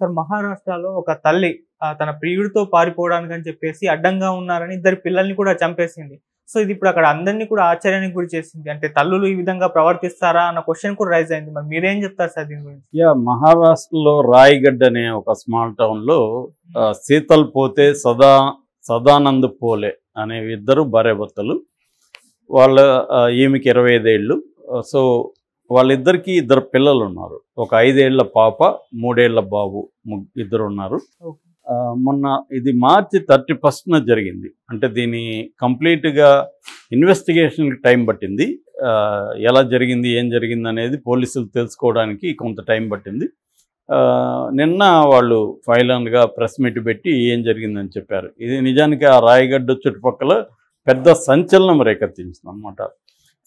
sir మహారాష్ట్రలో ఒక తల్లి తన ప్రియుడితో పారిపోవడానికి అని చెప్పేసి అడ్డంగా ఉన్నారని ఇద్దరు పిల్లల్ని కూడా చంపేసింది సో ఇది ఇప్పుడు అక్కడ అందరినీ కూడా ఆశ్చర్యానికి గురి చేసింది అంటే తల్లులు ఈ విధంగా ప్రవర్తిస్తారా అన్న క్వశ్చన్ కూడా రైజ్ అయింది మరి మీరేం చెప్తారు సార్ దీని గురించి యా మహారాష్ట్రలో రాయగఢ్ అనే ఒక స్మాల్ టౌన్లో శీతల్ పోతే సదా సదానంద్ పోలే అనే ఇద్దరు భర్తలు వాళ్ళ ఈమెకి ఇరవై ఐదేళ్ళు సో వాళ్ళిద్దరికీ ఇద్దరు పిల్లలు ఉన్నారు ఒక ఐదేళ్ల పాప మూడేళ్ల బాబు ఇద్దరు ఉన్నారు మొన్న ఇది మార్చి థర్టీ ఫస్ట్న జరిగింది అంటే దీని కంప్లీట్గా ఇన్వెస్టిగేషన్కి టైం పట్టింది ఎలా జరిగింది ఏం జరిగింది అనేది పోలీసులు తెలుసుకోవడానికి కొంత టైం పట్టింది నిన్న వాళ్ళు ఫైనల్గా ప్రెస్ మీట్ పెట్టి ఏం జరిగిందని చెప్పారు ఇది నిజానికి ఆ రాయగడ్డ చుట్టుపక్కల పెద్ద సంచలనం రేకెత్తించింది అనమాట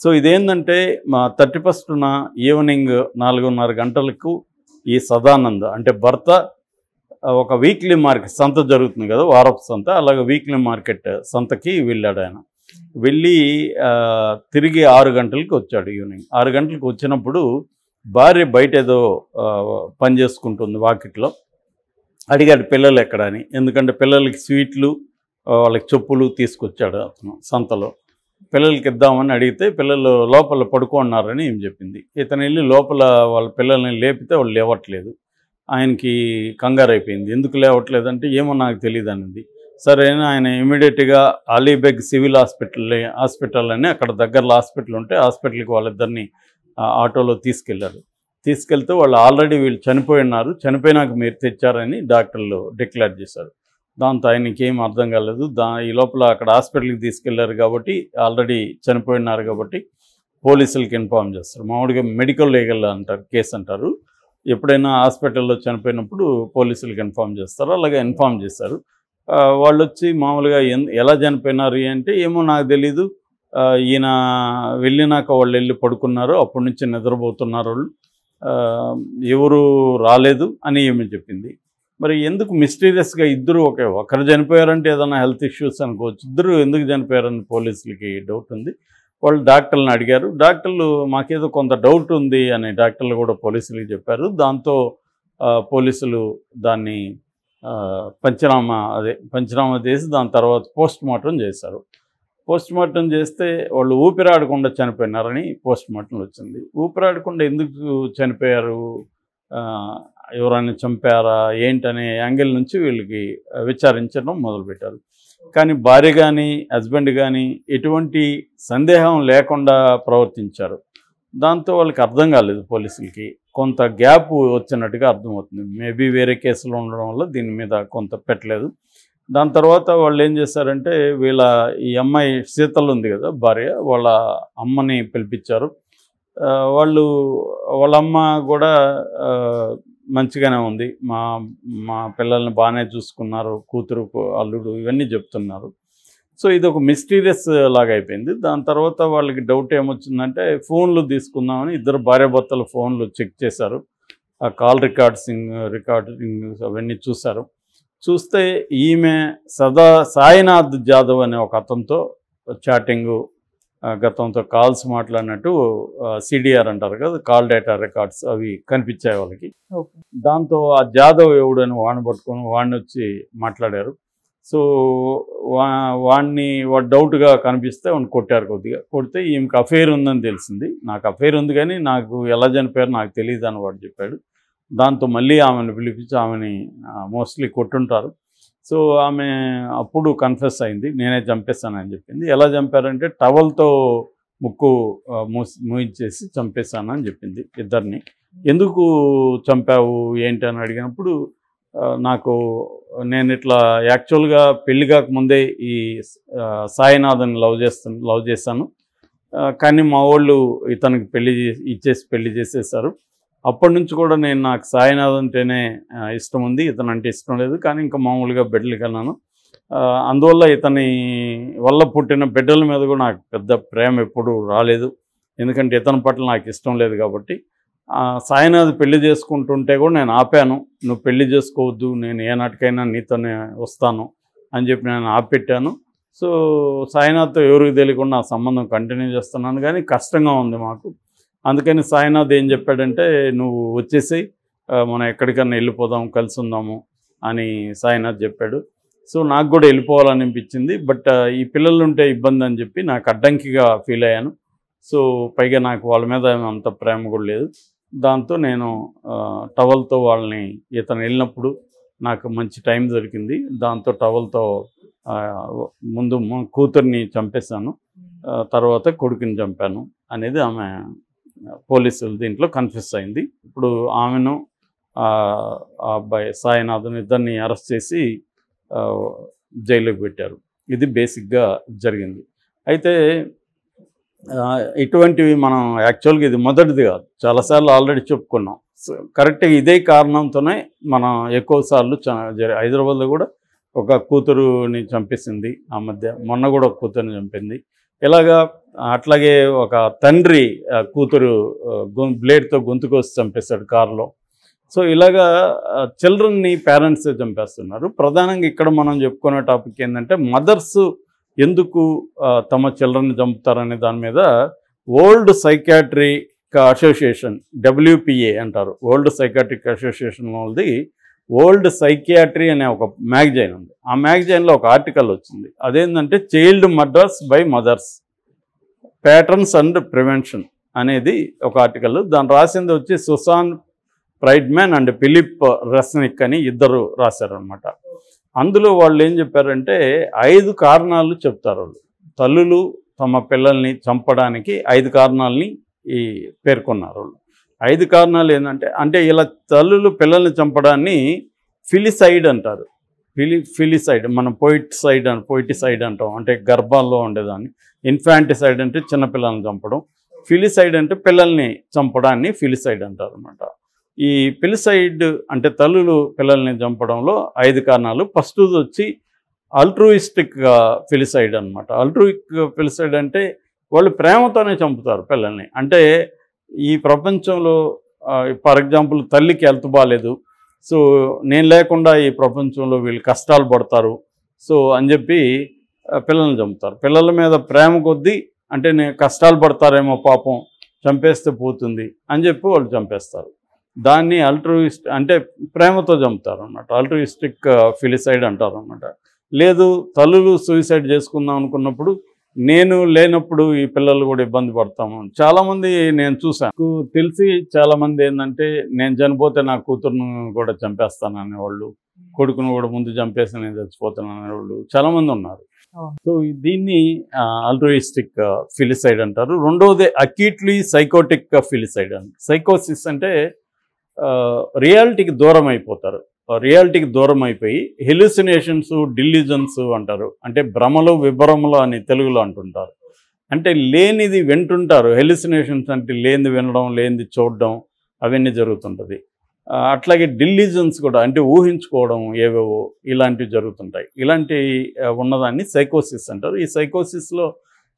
సో ఇదేంటంటే మా థర్టీ ఫస్ట్న ఈవినింగ్ నాలుగున్నర గంటలకు ఈ సదానంద అంటే భర్త ఒక వీక్లీ మార్కెట్ సంత జరుగుతుంది కదా వారపు సంత అలాగే వీక్లీ మార్కెట్ సంతకి వెళ్ళాడు ఆయన వెళ్ళి తిరిగి ఆరు గంటలకు వచ్చాడు ఈవినింగ్ ఆరు గంటలకు వచ్చినప్పుడు భార్య బయట ఏదో పని చేసుకుంటుంది వాకిట్లో అడిగాడు పిల్లలు ఎక్కడ అని ఎందుకంటే పిల్లలకి స్వీట్లు వాళ్ళకి చెప్పులు తీసుకొచ్చాడు అతను సంతలో పిల్లలకి ఇద్దామని అడిగితే పిల్లలు లోపల పడుకో అన్నారని ఏం చెప్పింది ఇతను వెళ్ళి లోపల వాళ్ళ పిల్లల్ని లేపితే వాళ్ళు లేవట్లేదు ఆయనకి కంగారు అయిపోయింది ఎందుకు లేవట్లేదు అంటే ఏమో నాకు తెలియదు అనేది సరే ఆయన ఇమీడియట్గా అలీబెగ్ సివిల్ హాస్పిటల్ హాస్పిటల్ అని అక్కడ దగ్గరలో హాస్పిటల్ ఉంటే హాస్పిటల్కి వాళ్ళిద్దరిని ఆటోలో తీసుకెళ్లారు తీసుకెళ్తే వాళ్ళు ఆల్రెడీ వీళ్ళు చనిపోయినారు చనిపోయినాక మీరు తెచ్చారని డాక్టర్లు డిక్లేర్ చేశారు దాంతో ఆయనకి ఏం అర్థం కాలేదు దా ఈ లోపల అక్కడ హాస్పిటల్కి తీసుకెళ్లారు కాబట్టి ఆల్రెడీ చనిపోయినారు కాబట్టి పోలీసులకి ఇన్ఫామ్ చేస్తారు మామూలుగా మెడికల్ లీగల్ అంటారు కేసు అంటారు ఎప్పుడైనా హాస్పిటల్లో చనిపోయినప్పుడు పోలీసులకి ఇన్ఫామ్ చేస్తారు అలాగే ఇన్ఫామ్ చేస్తారు వాళ్ళు వచ్చి మామూలుగా ఎలా చనిపోయినారు అంటే ఏమో నాకు తెలీదు ఈయన వెళ్ళినాక వాళ్ళు వెళ్ళి పడుకున్నారు అప్పటి నుంచి నిద్రపోతున్నారు వాళ్ళు ఎవరు రాలేదు అని ఏమి చెప్పింది మరి ఎందుకు మిస్టీరియస్గా ఇద్దరు ఒకే ఒకరు చనిపోయారంటే ఏదైనా హెల్త్ ఇష్యూస్ అనుకోవచ్చు ఇద్దరు ఎందుకు చనిపోయారని పోలీసులకి డౌట్ ఉంది వాళ్ళు డాక్టర్లను అడిగారు డాక్టర్లు మాకేదో కొంత డౌట్ ఉంది అని డాక్టర్లు కూడా పోలీసులకి చెప్పారు దాంతో పోలీసులు దాన్ని పంచనామా అదే పంచనామా చేసి దాని తర్వాత పోస్ట్ మార్టం చేశారు పోస్ట్ మార్టం చేస్తే వాళ్ళు ఊపిరాడకుండా చనిపోయినారని పోస్ట్ మార్టం వచ్చింది ఊపిరాడకుండా ఎందుకు చనిపోయారు ఎవరైనా చంపారా ఏంటనే యాంగిల్ నుంచి వీళ్ళకి విచారించడం మొదలుపెట్టారు కానీ భార్య కానీ హస్బెండ్ కానీ ఎటువంటి సందేహం లేకుండా ప్రవర్తించారు దాంతో వాళ్ళకి అర్థం కాలేదు పోలీసులకి కొంత గ్యాప్ వచ్చినట్టుగా అర్థమవుతుంది మేబీ వేరే కేసులు ఉండడం వల్ల దీని మీద కొంత పెట్టలేదు దాని తర్వాత వాళ్ళు ఏం చేశారంటే వీళ్ళ ఈ అమ్మాయి శీతలు ఉంది కదా భార్య వాళ్ళ అమ్మని పిలిపించారు వాళ్ళు వాళ్ళ అమ్మ కూడా మంచిగానే ఉంది మా మా పిల్లల్ని బాగానే చూసుకున్నారు కూతురు అల్లుడు ఇవన్నీ చెప్తున్నారు సో ఇది ఒక మిస్టీరియస్ లాగా అయిపోయింది దాని తర్వాత వాళ్ళకి డౌట్ ఏమొచ్చిందంటే ఫోన్లు తీసుకుందామని ఇద్దరు భార్యాభర్తల ఫోన్లు చెక్ చేశారు ఆ కాల్ రికార్డ్సింగ్ రికార్డింగ్ అవన్నీ చూశారు చూస్తే ఈమె సదా సాయినాథ్ జాదవ్ అనే ఒక అతనితో చాటింగు గతంతో కాల్స్ మాట్లాడినట్టు సిడిఆర్ అంటారు కదా కాల్ డేటా రికార్డ్స్ అవి కనిపించాయి వాళ్ళకి దాంతో ఆ జాదవ్ ఎవడని వాడిని పట్టుకొని వాడిని వచ్చి మాట్లాడారు సో వా వాణ్ణి వాడు డౌట్గా కనిపిస్తే వాడిని కొట్టారు కొద్దిగా కొడితే ఈమెకు అఫేర్ ఉందని తెలిసింది నాకు అఫేర్ ఉంది కానీ నాకు ఎలా చనిపోయారు నాకు తెలియదు అని వాడు చెప్పాడు దాంతో మళ్ళీ ఆమెను పిలిపించి ఆమెని మోస్ట్లీ కొట్టుంటారు సో ఆమె అప్పుడు కన్ఫ్యూస్ అయింది నేనే చంపేస్తానని చెప్పింది ఎలా చంపారంటే టవల్తో ముక్కు మూయించేసి చంపేస్తానని చెప్పింది ఇద్దరిని ఎందుకు చంపావు ఏంటి అని అడిగినప్పుడు నాకు నేను ఇట్లా యాక్చువల్గా పెళ్లి కాకముందే ఈ సాయినాథన్ లవ్ చేస్తాను లవ్ చేశాను కానీ మా వాళ్ళు ఇతనికి పెళ్లి ఇచ్చేసి పెళ్లి చేసేసారు అప్పటి నుంచి కూడా నేను నాకు సాయినాథ్ అంటేనే ఇష్టం ఉంది ఇతను అంటే ఇష్టం లేదు కానీ ఇంకా మామూలుగా బిడ్డలు కన్నాను అందువల్ల ఇతని వల్ల పుట్టిన బిడ్డల మీద కూడా నాకు పెద్ద ప్రేమ ఎప్పుడూ రాలేదు ఎందుకంటే ఇతని పట్ల నాకు ఇష్టం లేదు కాబట్టి సాయినాథ్ పెళ్లి చేసుకుంటుంటే కూడా నేను ఆపాను నువ్వు పెళ్లి చేసుకోవద్దు నేను ఏనాటికైనా నీతోనే వస్తాను అని చెప్పి నేను ఆపెట్టాను సో సాయినాథ్తో ఎవరికి తెలియకుండా సంబంధం కంటిన్యూ చేస్తున్నాను కానీ కష్టంగా ఉంది మాకు అందుకని సాయినాథ్ ఏం చెప్పాడంటే నువ్వు వచ్చేసి మనం ఎక్కడికన్నా వెళ్ళిపోదాము కలిసి ఉందాము అని సాయినాథ్ చెప్పాడు సో నాకు కూడా వెళ్ళిపోవాలనిపించింది బట్ ఈ పిల్లలు ఉంటే ఇబ్బంది అని చెప్పి నాకు అడ్డంకిగా ఫీల్ అయ్యాను సో పైగా నాకు వాళ్ళ మీద అంత ప్రేమ కూడా లేదు దాంతో నేను టవల్తో వాళ్ళని ఇతను వెళ్ళినప్పుడు నాకు మంచి టైం దొరికింది దాంతో టవల్తో ముందు కూతుర్ని చంపేశాను తర్వాత కొడుకుని చంపాను అనేది ఆమె పోలీసుల దీంట్లో కన్ఫ్యూస్ అయింది ఇప్పుడు ఆమెను ఆ అబ్బాయి సాయినాథన్ ఇద్దరిని అరెస్ట్ చేసి జైల్లోకి పెట్టారు ఇది బేసిక్గా జరిగింది అయితే ఇటువంటివి మనం యాక్చువల్గా ఇది మొదటిది కాదు చాలాసార్లు ఆల్రెడీ చెప్పుకున్నాం కరెక్ట్గా ఇదే కారణంతోనే మనం ఎక్కువ సార్లు హైదరాబాద్లో కూడా ఒక కూతురుని చంపేసింది ఆ మధ్య మొన్న కూడా ఒక కూతురుని చంపింది ఇలాగా అట్లాగే ఒక తండ్రి కూతురు బ్లేడ్తో గొంతుకోసి చంపేశాడు కారులో సో ఇలాగా చిల్డ్రన్ని పేరెంట్స్ చంపేస్తున్నారు ప్రధానంగా ఇక్కడ మనం చెప్పుకునే టాపిక్ ఏంటంటే మదర్స్ ఎందుకు తమ చిల్డ్రన్ని చంపుతారనే దాని మీద ఓల్డ్ సైకాట్రిక్ అసోసియేషన్ డబ్ల్యూపిఏ అంటారు ఓల్డ్ సైకాట్రిక్ అసోసియేషన్ వాళ్ళది ఓల్డ్ సైకియాట్రీ అనే ఒక మ్యాగజైన్ ఉంది ఆ మ్యాగజైన్లో ఒక ఆర్టికల్ వచ్చింది అదేంటంటే child murders by mothers patterns and prevention అనేది ఒక ఆర్టికల్ దాన్ని రాసింది వచ్చి Susan Friedman and Philip Resnick అని ఇద్దరు రాశారనమాట అందులో వాళ్ళు ఏం చెప్పారంటే ఐదు కారణాలు చెప్తారు వాళ్ళు తల్లులు తమ పిల్లల్ని చంపడానికి ఐదు కారణాలని ఈ పేర్కొన్నారు వాళ్ళు ఐదు కారణాలు ఏంటంటే అంటే ఇలా తల్లులు పిల్లల్ని చంపడాన్ని ఫిలిసైడ్ అంటారు ఫిలి ఫిలిసైడ్ మనం సైడ్ అని సైడ్ అంటాం అంటే గర్భాల్లో ఉండేదాన్ని ఇన్ఫాంటిసైడ్ అంటే చిన్నపిల్లల్ని చంపడం ఫిలిసైడ్ అంటే పిల్లల్ని చంపడాన్ని ఫిలిసైడ్ అంటారు అనమాట ఈ ఫిలిసైడ్ అంటే తల్లులు పిల్లల్ని చంపడంలో ఐదు కారణాలు ఫస్ట్ వచ్చి అల్ట్రూయిస్టిక్గా ఫిలిసైడ్ అనమాట అల్ట్రూయిక్ ఫిలిసైడ్ అంటే వాళ్ళు ప్రేమతోనే చంపుతారు పిల్లల్ని అంటే ఈ ప్రపంచంలో ఫర్ ఎగ్జాంపుల్ తల్లికి హెల్త్ బాగాలేదు సో నేను లేకుండా ఈ ప్రపంచంలో వీళ్ళు కష్టాలు పడతారు సో అని చెప్పి పిల్లల్ని చంపుతారు పిల్లల మీద ప్రేమ కొద్దీ అంటే నేను కష్టాలు పడతారేమో పాపం చంపేస్తే పోతుంది అని చెప్పి వాళ్ళు చంపేస్తారు దాన్ని అల్ట్రోయిస్ట్ అంటే ప్రేమతో చంపుతారు అనమాట అల్ట్రోయిస్టిక్ ఫిలిసైడ్ అంటారు అనమాట లేదు తల్లులు సూసైడ్ చేసుకుందాం అనుకున్నప్పుడు నేను లేనప్పుడు ఈ పిల్లలు కూడా ఇబ్బంది పడతాము చాలామంది నేను చూసాను తెలిసి చాలామంది ఏంటంటే నేను చనిపోతే నా కూతురును కూడా చంపేస్తాను అనేవాళ్ళు కొడుకును కూడా ముందు చంపేసి నేను చచ్చిపోతాను అనేవాళ్ళు చాలామంది ఉన్నారు సో దీన్ని అల్ట్రోయిస్టిక్ ఫిలిసైడ్ అంటారు రెండవది అక్యూట్లీ సైకోటిక్ ఫిలిసైడ్ అంటారు సైకోసిస్ అంటే రియాలిటీకి దూరం అయిపోతారు రియాలిటీకి దూరం అయిపోయి హెలిసినేషన్స్ డిలిజన్స్ అంటారు అంటే భ్రమలు విభ్రమలు అని తెలుగులో అంటుంటారు అంటే లేనిది వింటుంటారు హెలిసినేషన్స్ అంటే లేనిది వినడం లేనిది చూడడం అవన్నీ జరుగుతుంటుంది అట్లాగే డిలిజన్స్ కూడా అంటే ఊహించుకోవడం ఏవేవో ఇలాంటివి జరుగుతుంటాయి ఇలాంటి ఉన్నదాన్ని సైకోసిస్ అంటారు ఈ సైకోసిస్లో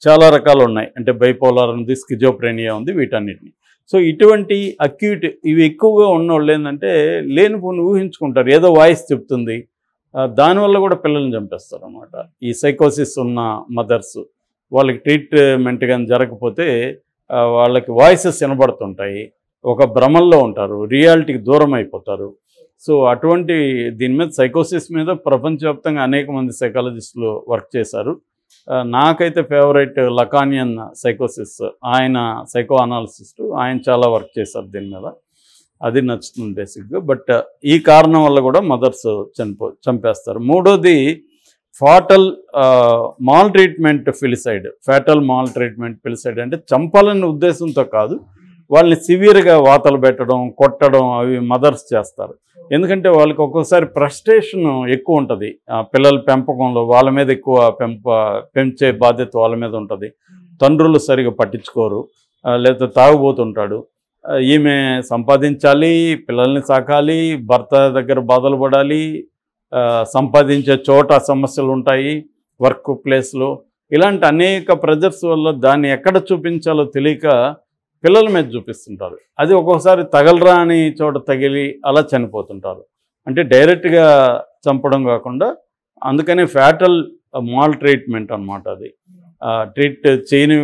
చాలా రకాలు ఉన్నాయి అంటే బైపోలార్ ఉంది స్కిజోప్రేనియా ఉంది వీటన్నిటిని సో ఇటువంటి అక్యూట్ ఇవి ఎక్కువగా ఉన్న వాళ్ళు ఏంటంటే లేనిపోని ఊహించుకుంటారు ఏదో వాయిస్ చెప్తుంది దానివల్ల కూడా పిల్లల్ని చంపేస్తారు అనమాట ఈ సైకోసిస్ ఉన్న మదర్స్ వాళ్ళకి ట్రీట్మెంట్ కానీ జరగకపోతే వాళ్ళకి వాయిసెస్ వినబడుతుంటాయి ఒక భ్రమంలో ఉంటారు రియాలిటీకి దూరం అయిపోతారు సో అటువంటి దీని మీద సైకోసిస్ మీద ప్రపంచవ్యాప్తంగా అనేక మంది సైకాలజిస్టులు వర్క్ చేశారు నాకైతే ఫేవరెట్ లకానియన్ సైకోసిస్ ఆయన సైకో అనాలిసిస్టు ఆయన చాలా వర్క్ చేశారు దీని మీద అది నచ్చుతుంది బేసిక్గా బట్ ఈ కారణం వల్ల కూడా మదర్స్ చనిపో చంపేస్తారు మూడోది fatal maltreatment filicide fatal maltreatment filicide అంటే చంపాలనే ఉద్దేశంతో కాదు వాళ్ళని సివియర్గా వాతలు పెట్టడం కొట్టడం అవి మదర్స్ చేస్తారు ఎందుకంటే వాళ్ళకి ఒక్కోసారి ఫ్రస్ట్రేషన్ ఎక్కువ ఉంటుంది పిల్లల పెంపకంలో వాళ్ళ మీద ఎక్కువ పెంప పెంచే బాధ్యత వాళ్ళ మీద ఉంటుంది తండ్రులు సరిగా పట్టించుకోరు లేకపోతే తాగుబోతుంటాడు ఈమె సంపాదించాలి పిల్లల్ని సాకాలి భర్త దగ్గర బాధలు పడాలి సంపాదించే చోట సమస్యలు ఉంటాయి వర్క్ ప్లేస్లో ఇలాంటి అనేక ప్రెజర్స్ వల్ల దాన్ని ఎక్కడ చూపించాలో తెలియక పిల్లల మీద చూపిస్తుంటారు అది ఒక్కొక్కసారి తగలరా అని చోట తగిలి అలా చనిపోతుంటారు అంటే డైరెక్ట్గా చంపడం కాకుండా అందుకనే ఫ్యాటల్ మాల్ ట్రీట్మెంట్ అనమాట అది ట్రీట్ చేయని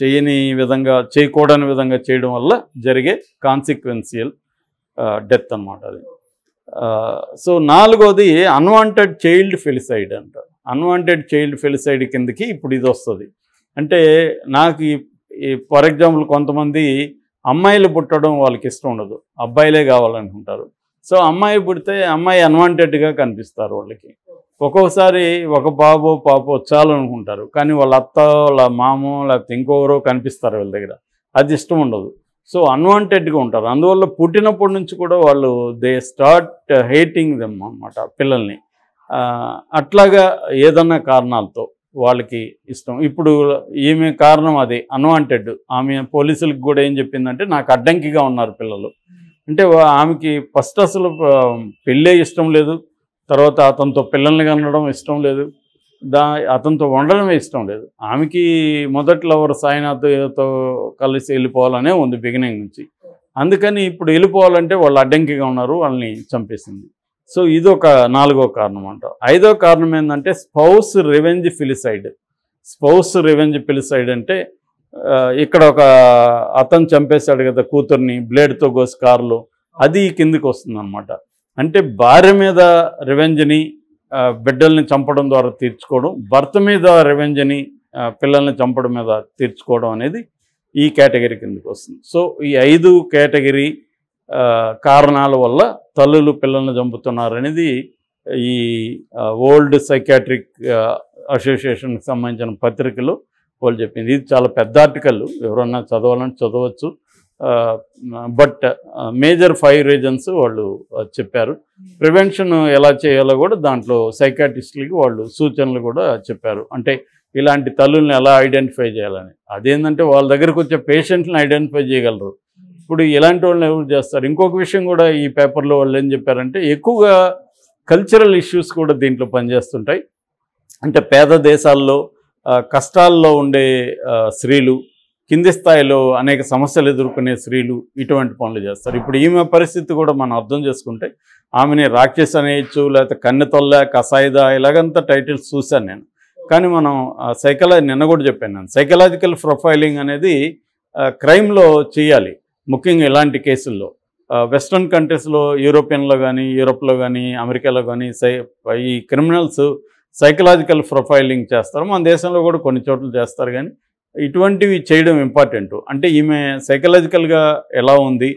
చేయని విధంగా చేయకూడని విధంగా చేయడం వల్ల జరిగే కాన్సిక్వెన్సియల్ డెత్ అనమాట అది సో నాలుగోది అన్వాంటెడ్ చైల్డ్ ఫెలిసైడ్ అంట అన్వాంటెడ్ చైల్డ్ ఫెలిసైడ్ కిందకి ఇప్పుడు ఇది వస్తుంది అంటే నాకు ఈ ఫర్ ఎగ్జాంపుల్ కొంతమంది అమ్మాయిలు పుట్టడం వాళ్ళకి ఇష్టం ఉండదు అబ్బాయిలే కావాలనుకుంటారు సో అమ్మాయి పుడితే అమ్మాయి అన్వాంటెడ్గా కనిపిస్తారు వాళ్ళకి ఒక్కొక్కసారి ఒక బాబు పాప వచ్చాలనుకుంటారు కానీ వాళ్ళ అత్త వాళ్ళ మామ లేకపోతే ఇంకొకరు కనిపిస్తారు వీళ్ళ దగ్గర అది ఇష్టం ఉండదు సో అన్వాంటెడ్గా ఉంటారు అందువల్ల పుట్టినప్పటి నుంచి కూడా వాళ్ళు దే స్టార్ట్ హేటింగ్ దెమ్ అనమాట పిల్లల్ని అట్లాగా ఏదన్నా కారణాలతో వాళ్ళకి ఇష్టం ఇప్పుడు ఈమె కారణం అది అన్వాంటెడ్ ఆమె పోలీసులకు కూడా ఏం చెప్పిందంటే నాకు అడ్డంకిగా ఉన్నారు పిల్లలు అంటే ఆమెకి ఫస్ట్ అసలు పెళ్ళే ఇష్టం లేదు తర్వాత అతనితో పిల్లల్ని కనడం ఇష్టం లేదు దా అతనితో ఉండడమే ఇష్టం లేదు ఆమెకి మొదట్లో ఎవరు సాయినాథ్తో కలిసి వెళ్ళిపోవాలనే ఉంది బిగినింగ్ నుంచి అందుకని ఇప్పుడు వెళ్ళిపోవాలంటే వాళ్ళు అడ్డంకిగా ఉన్నారు వాళ్ళని చంపేసింది సో ఇదొక నాలుగో కారణం అంట ఐదో కారణం ఏంటంటే spouse revenge filicide spouse revenge filicide అంటే ఇక్కడ ఒక అతను చంపేశాడు కదా కూతుర్ని బ్లేడ్తో కోసి కారులు అది కిందికి వస్తుందన్నమాట అంటే భార్య మీద రివెంజ్ని బిడ్డల్ని చంపడం ద్వారా తీర్చుకోవడం భర్త మీద రివెంజ్ని పిల్లల్ని చంపడం మీద తీర్చుకోవడం అనేది ఈ కేటగిరీ కిందకి వస్తుంది సో ఈ ఐదు కేటగిరీ కారణాల వల్ల తల్లులు పిల్లల్ని చంపుతున్నారు అనేది ఈ ఓల్డ్ సైకాట్రిక్ అసోసియేషన్కి సంబంధించిన పత్రికలు వాళ్ళు చెప్పింది ఇది చాలా పెద్ద ఆర్టికల్ ఎవరన్నా చదవాలని చదవచ్చు బట్ మేజర్ ఫైవ్ రీజన్స్ వాళ్ళు చెప్పారు ప్రివెన్షన్ ఎలా చేయాలో కూడా దాంట్లో సైకాటిస్టులకి వాళ్ళు సూచనలు కూడా చెప్పారు అంటే ఇలాంటి తల్లుల్ని ఎలా ఐడెంటిఫై చేయాలని అదేంటంటే వాళ్ళ దగ్గరకు వచ్చే పేషెంట్ని ఐడెంటిఫై చేయగలరు ఇప్పుడు ఇలాంటి వాళ్ళని ఎవరు చేస్తారు ఇంకొక విషయం కూడా ఈ పేపర్లో వాళ్ళు ఏం చెప్పారంటే ఎక్కువగా కల్చరల్ ఇష్యూస్ కూడా దీంట్లో పనిచేస్తుంటాయి అంటే పేద దేశాల్లో కష్టాల్లో ఉండే స్త్రీలు కింది స్థాయిలో అనేక సమస్యలు ఎదుర్కొనే స్త్రీలు ఇటువంటి పనులు చేస్తారు ఇప్పుడు ఈమె పరిస్థితి కూడా మనం అర్థం చేసుకుంటే ఆమెని రాక్షస్ అనేయచ్చు లేకపోతే తొల్ల కసాయిద ఇలాగంతా టైటిల్స్ చూశాను నేను కానీ మనం సైకలా నిన్న కూడా చెప్పాను నేను సైకలాజికల్ ప్రొఫైలింగ్ అనేది క్రైమ్లో చేయాలి ముఖ్యంగా ఇలాంటి కేసుల్లో వెస్ట్రన్ కంట్రీస్లో యూరోపియన్లో కానీ యూరోప్లో కానీ అమెరికాలో కానీ సై ఈ క్రిమినల్స్ సైకలాజికల్ ప్రొఫైలింగ్ చేస్తారు మన దేశంలో కూడా కొన్ని చోట్ల చేస్తారు కానీ ఇటువంటివి చేయడం ఇంపార్టెంట్ అంటే ఈమె సైకలాజికల్గా ఎలా ఉంది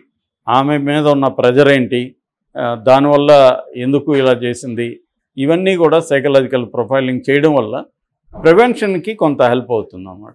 ఆమె మీద ఉన్న ప్రెజర్ ఏంటి దానివల్ల ఎందుకు ఇలా చేసింది ఇవన్నీ కూడా సైకలాజికల్ ప్రొఫైలింగ్ చేయడం వల్ల ప్రివెన్షన్కి కొంత హెల్ప్ అవుతుంది అన్నమాట